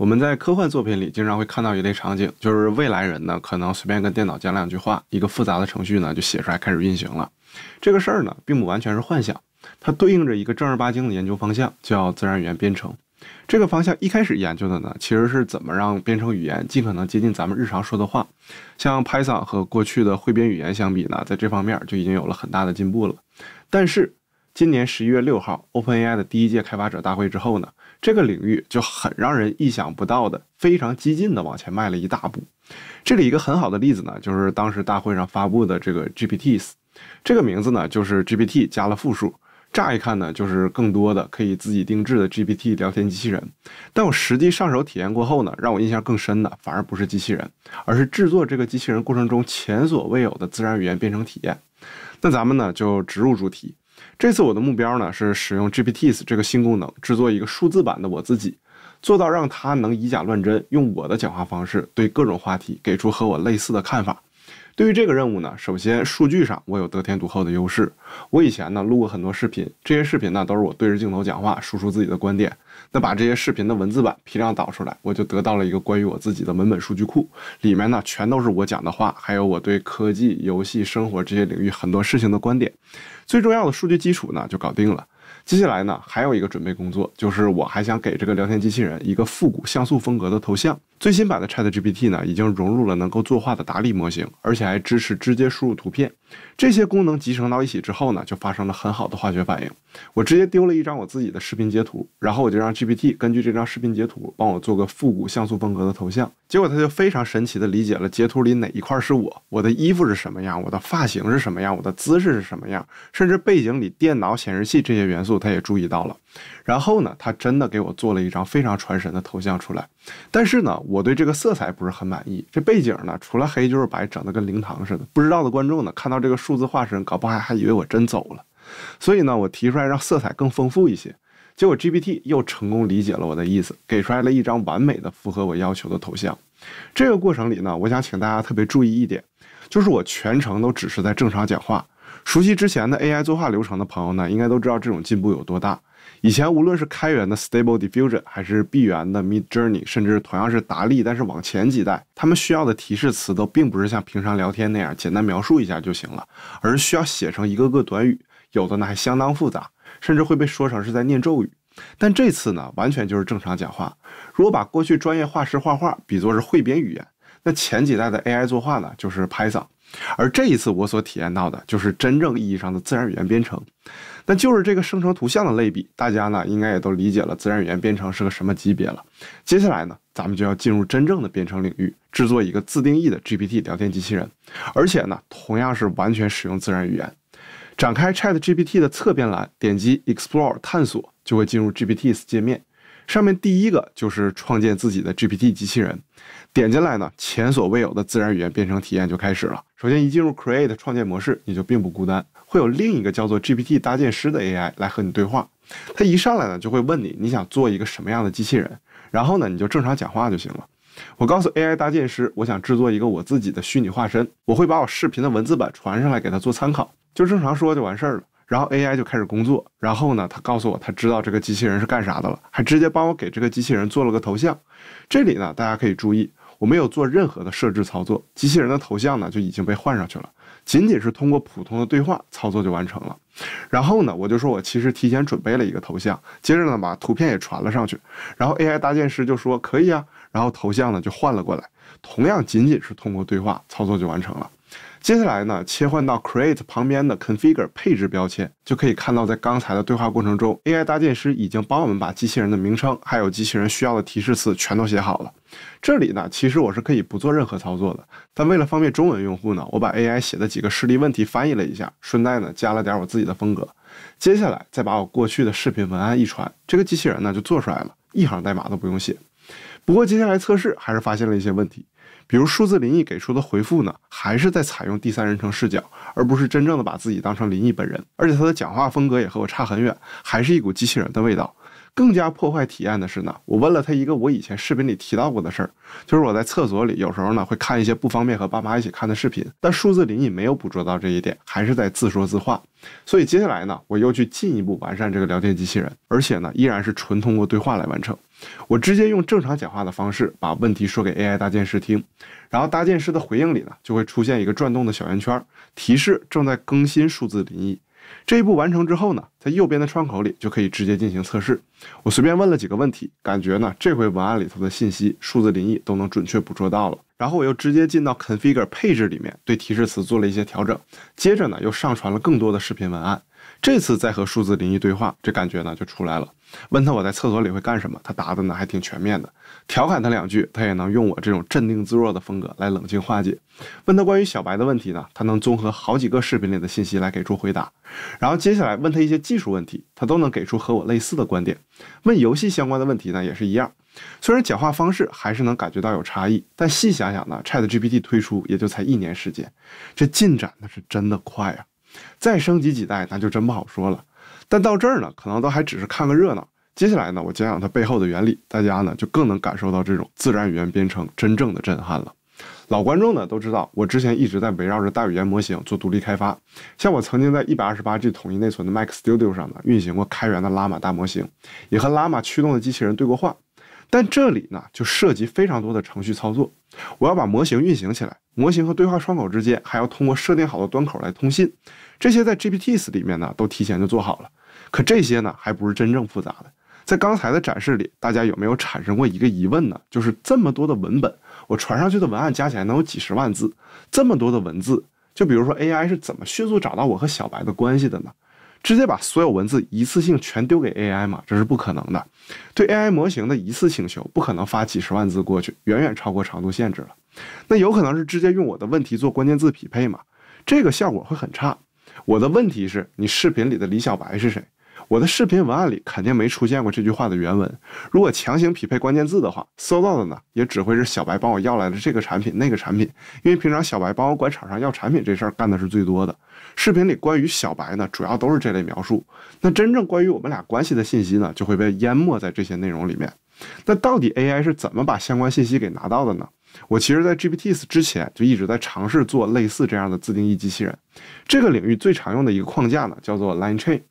我们在科幻作品里经常会看到一类场景，就是未来人呢可能随便跟电脑讲两句话，一个复杂的程序呢就写出来开始运行了。这个事儿呢并不完全是幻想，它对应着一个正儿八经的研究方向，叫自然语言编程。这个方向一开始研究的呢其实是怎么让编程语言尽可能接近咱们日常说的话，像 Python 和过去的汇编语言相比呢，在这方面就已经有了很大的进步了。但是今年十一月六号，OpenAI 的第一届开发者大会之后呢，这个领域就很让人意想不到的非常激进的往前迈了一大步。这里一个很好的例子呢，就是当时大会上发布的这个 GPTs，这个名字呢就是 GPT 加了复数，乍一看呢就是更多的可以自己定制的 GPT 聊天机器人。但我实际上手体验过后呢，让我印象更深的反而不是机器人，而是制作这个机器人过程中前所未有的自然语言编程体验。那咱们呢就直入主题。这次我的目标呢，是使用 GPTs 这个新功能制作一个数字版的我自己，做到让它能以假乱真，用我的讲话方式对各种话题给出和我类似的看法。对于这个任务呢，首先数据上我有得天独厚的优势。我以前呢录过很多视频，这些视频呢都是我对着镜头讲话，输出自己的观点。那把这些视频的文字版批量导出来，我就得到了一个关于我自己的文本数据库，里面呢全都是我讲的话，还有我对科技、游戏、生活这些领域很多事情的观点。最重要的数据基础呢就搞定了。接下来呢还有一个准备工作，就是我还想给这个聊天机器人一个复古像素风格的头像。最新版的 Chat GPT 呢，已经融入了能够作画的达利模型，而且还支持直接输入图片。这些功能集成到一起之后呢，就发生了很好的化学反应。我直接丢了一张我自己的视频截图，然后我就让 GPT 根据这张视频截图帮我做个复古像素风格的头像。结果它就非常神奇的理解了截图里哪一块是我，我的衣服是什么样，我的发型是什么样，我的姿势是什么样，甚至背景里电脑显示器这些元素它也注意到了。然后呢，他真的给我做了一张非常传神的头像出来，但是呢，我对这个色彩不是很满意。这背景呢，除了黑就是白，整得跟灵堂似的。不知道的观众呢，看到这个数字化身，搞不好还以为我真走了。所以呢，我提出来让色彩更丰富一些。结果 GPT 又成功理解了我的意思，给出来了一张完美的符合我要求的头像。这个过程里呢，我想请大家特别注意一点，就是我全程都只是在正常讲话。熟悉之前的 AI 作画流程的朋友呢，应该都知道这种进步有多大。以前无论是开源的 Stable Diffusion，还是闭源的 Mid Journey，甚至同样是达利，但是往前几代，他们需要的提示词都并不是像平常聊天那样简单描述一下就行了，而是需要写成一个个短语，有的呢还相当复杂，甚至会被说成是在念咒语。但这次呢，完全就是正常讲话。如果把过去专业画师画画比作是汇编语言，那前几代的 AI 作画呢，就是拍 n 而这一次我所体验到的就是真正意义上的自然语言编程，那就是这个生成图像的类比。大家呢应该也都理解了自然语言编程是个什么级别了。接下来呢，咱们就要进入真正的编程领域，制作一个自定义的 GPT 聊天机器人，而且呢，同样是完全使用自然语言。展开 ChatGPT 的侧边栏，点击 Explore 探索，就会进入 GPTs 界面。上面第一个就是创建自己的 GPT 机器人，点进来呢，前所未有的自然语言编程体验就开始了。首先一进入 Create 创建模式，你就并不孤单，会有另一个叫做 GPT 搭建师的 AI 来和你对话。它一上来呢，就会问你你想做一个什么样的机器人，然后呢，你就正常讲话就行了。我告诉 AI 搭建师，我想制作一个我自己的虚拟化身，我会把我视频的文字版传上来给他做参考，就正常说就完事儿了。然后 AI 就开始工作，然后呢，他告诉我他知道这个机器人是干啥的了，还直接帮我给这个机器人做了个头像。这里呢，大家可以注意，我没有做任何的设置操作，机器人的头像呢就已经被换上去了，仅仅是通过普通的对话操作就完成了。然后呢，我就说我其实提前准备了一个头像，接着呢把图片也传了上去，然后 AI 搭建师就说可以啊，然后头像呢就换了过来，同样仅仅是通过对话操作就完成了。接下来呢，切换到 Create 旁边的 Configure 配置标签，就可以看到在刚才的对话过程中，AI 搭建师已经帮我们把机器人的名称，还有机器人需要的提示词全都写好了。这里呢，其实我是可以不做任何操作的，但为了方便中文用户呢，我把 AI 写的几个示例问题翻译了一下，顺带呢加了点我自己的风格。接下来再把我过去的视频文案一传，这个机器人呢就做出来了，一行代码都不用写。不过接下来测试还是发现了一些问题。比如数字林毅给出的回复呢，还是在采用第三人称视角，而不是真正的把自己当成林毅本人。而且他的讲话风格也和我差很远，还是一股机器人的味道。更加破坏体验的是呢，我问了他一个我以前视频里提到过的事儿，就是我在厕所里有时候呢会看一些不方便和爸妈一起看的视频。但数字林毅没有捕捉到这一点，还是在自说自话。所以接下来呢，我又去进一步完善这个聊天机器人，而且呢，依然是纯通过对话来完成。我直接用正常讲话的方式把问题说给 AI 搭建师听，然后搭建师的回应里呢，就会出现一个转动的小圆圈，提示正在更新数字临译。这一步完成之后呢，在右边的窗口里就可以直接进行测试。我随便问了几个问题，感觉呢，这回文案里头的信息，数字临译都能准确捕捉到了。然后我又直接进到 Configure 配置里面，对提示词做了一些调整。接着呢，又上传了更多的视频文案。这次再和数字灵异对话，这感觉呢就出来了。问他我在厕所里会干什么，他答的呢还挺全面的。调侃他两句，他也能用我这种镇定自若的风格来冷静化解。问他关于小白的问题呢，他能综合好几个视频里的信息来给出回答。然后接下来问他一些技术问题，他都能给出和我类似的观点。问游戏相关的问题呢也是一样。虽然讲话方式还是能感觉到有差异，但细想想呢，Chat GPT 推出也就才一年时间，这进展那是真的快啊。再升级几代，那就真不好说了。但到这儿呢，可能都还只是看个热闹。接下来呢，我讲讲它背后的原理，大家呢就更能感受到这种自然语言编程真正的震撼了。老观众呢都知道，我之前一直在围绕着大语言模型做独立开发，像我曾经在 128G 统一内存的 Mac Studio 上呢运行过开源的 Llama 大模型，也和 Llama 驱动的机器人对过话。但这里呢就涉及非常多的程序操作，我要把模型运行起来。模型和对话窗口之间还要通过设定好的端口来通信，这些在 GPTs 里面呢都提前就做好了。可这些呢还不是真正复杂的。在刚才的展示里，大家有没有产生过一个疑问呢？就是这么多的文本，我传上去的文案加起来能有几十万字，这么多的文字，就比如说 AI 是怎么迅速找到我和小白的关系的呢？直接把所有文字一次性全丢给 AI 嘛，这是不可能的。对 AI 模型的一次请求，不可能发几十万字过去，远远超过长度限制了。那有可能是直接用我的问题做关键字匹配嘛，这个效果会很差。我的问题是你视频里的李小白是谁？我的视频文案里肯定没出现过这句话的原文。如果强行匹配关键字的话，搜到的呢也只会是小白帮我要来的这个产品那个产品，因为平常小白帮我管厂商要产品这事儿干的是最多的。视频里关于小白呢，主要都是这类描述。那真正关于我们俩关系的信息呢，就会被淹没在这些内容里面。那到底 AI 是怎么把相关信息给拿到的呢？我其实在 GPTs 之前就一直在尝试做类似这样的自定义机器人。这个领域最常用的一个框架呢，叫做 l i n e c h a i n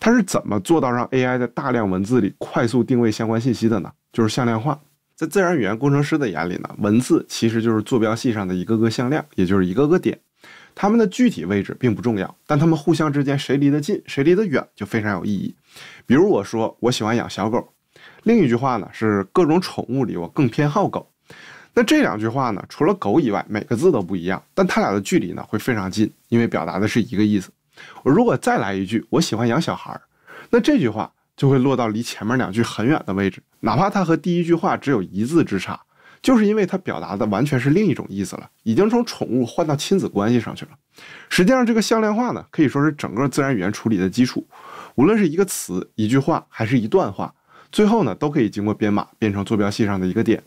它是怎么做到让 AI 在大量文字里快速定位相关信息的呢？就是向量化。在自然语言工程师的眼里呢，文字其实就是坐标系上的一个个向量，也就是一个个点。它们的具体位置并不重要，但它们互相之间谁离得近，谁离得远就非常有意义。比如我说我喜欢养小狗，另一句话呢是各种宠物里我更偏好狗。那这两句话呢，除了狗以外，每个字都不一样，但它俩的距离呢会非常近，因为表达的是一个意思。我如果再来一句，我喜欢养小孩儿，那这句话就会落到离前面两句很远的位置，哪怕它和第一句话只有一字之差，就是因为它表达的完全是另一种意思了，已经从宠物换到亲子关系上去了。实际上，这个向量化呢，可以说是整个自然语言处理的基础，无论是一个词、一句话，还是一段话，最后呢，都可以经过编码变成坐标系上的一个点。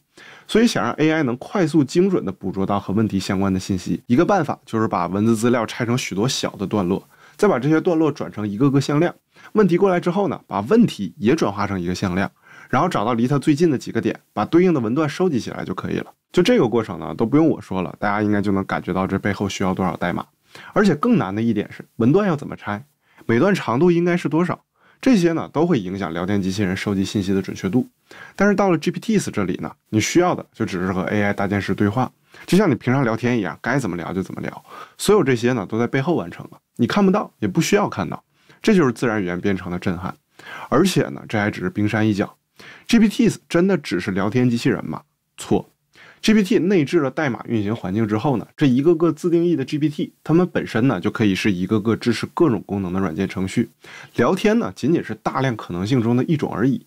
所以，想让 AI 能快速精准地捕捉到和问题相关的信息，一个办法就是把文字资料拆成许多小的段落。再把这些段落转成一个个向量。问题过来之后呢，把问题也转化成一个向量，然后找到离它最近的几个点，把对应的文段收集起来就可以了。就这个过程呢，都不用我说了，大家应该就能感觉到这背后需要多少代码。而且更难的一点是，文段要怎么拆，每段长度应该是多少，这些呢都会影响聊天机器人收集信息的准确度。但是到了 GPTs 这里呢，你需要的就只是和 AI 大电视对话。就像你平常聊天一样，该怎么聊就怎么聊，所有这些呢都在背后完成了，你看不到，也不需要看到，这就是自然语言编程的震撼。而且呢，这还只是冰山一角。GPTs 真的只是聊天机器人吗？错。GPT 内置了代码运行环境之后呢，这一个个自定义的 GPT，它们本身呢就可以是一个个支持各种功能的软件程序。聊天呢仅仅是大量可能性中的一种而已。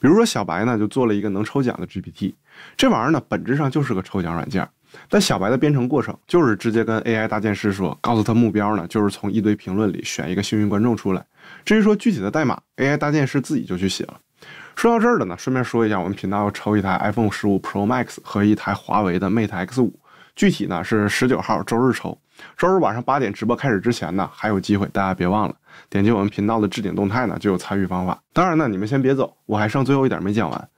比如说小白呢就做了一个能抽奖的 GPT，这玩意儿呢本质上就是个抽奖软件。但小白的编程过程就是直接跟 AI 搭建师说，告诉他目标呢，就是从一堆评论里选一个幸运观众出来。至于说具体的代码，AI 搭建师自己就去写了。说到这儿了呢，顺便说一下，我们频道要抽一台 iPhone 十五 Pro Max 和一台华为的 Mate X 五，具体呢是十九号周日抽，周日晚上八点直播开始之前呢还有机会，大家别忘了点击我们频道的置顶动态呢就有参与方法。当然呢，你们先别走，我还剩最后一点没讲完。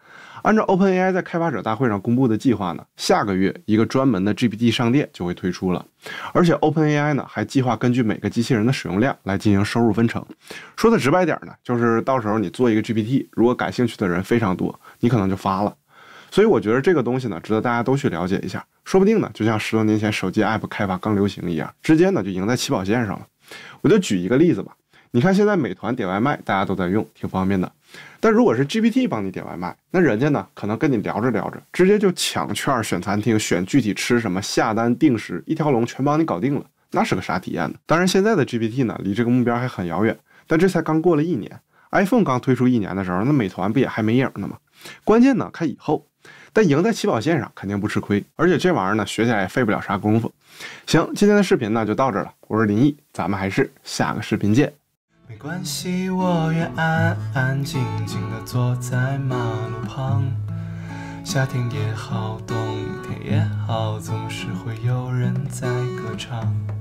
按照 OpenAI 在开发者大会上公布的计划呢，下个月一个专门的 GPT 商店就会推出了，而且 OpenAI 呢还计划根据每个机器人的使用量来进行收入分成。说的直白点呢，就是到时候你做一个 GPT，如果感兴趣的人非常多，你可能就发了。所以我觉得这个东西呢，值得大家都去了解一下，说不定呢，就像十多年前手机 App 开发刚流行一样，直接呢就赢在起跑线上了。我就举一个例子吧，你看现在美团点外卖，大家都在用，挺方便的。那如果是 GPT 帮你点外卖，那人家呢可能跟你聊着聊着，直接就抢券、选餐厅、选具体吃什么、下单、定时，一条龙全帮你搞定了，那是个啥体验呢？当然，现在的 GPT 呢离这个目标还很遥远，但这才刚过了一年，iPhone 刚推出一年的时候，那美团不也还没影呢吗？关键呢看以后，但赢在起跑线上肯定不吃亏，而且这玩意儿呢学起来也费不了啥功夫。行，今天的视频呢就到这了，我是林毅，咱们还是下个视频见。没关系，我愿安安静静的坐在马路旁，夏天也好，冬天也好，总是会有人在歌唱。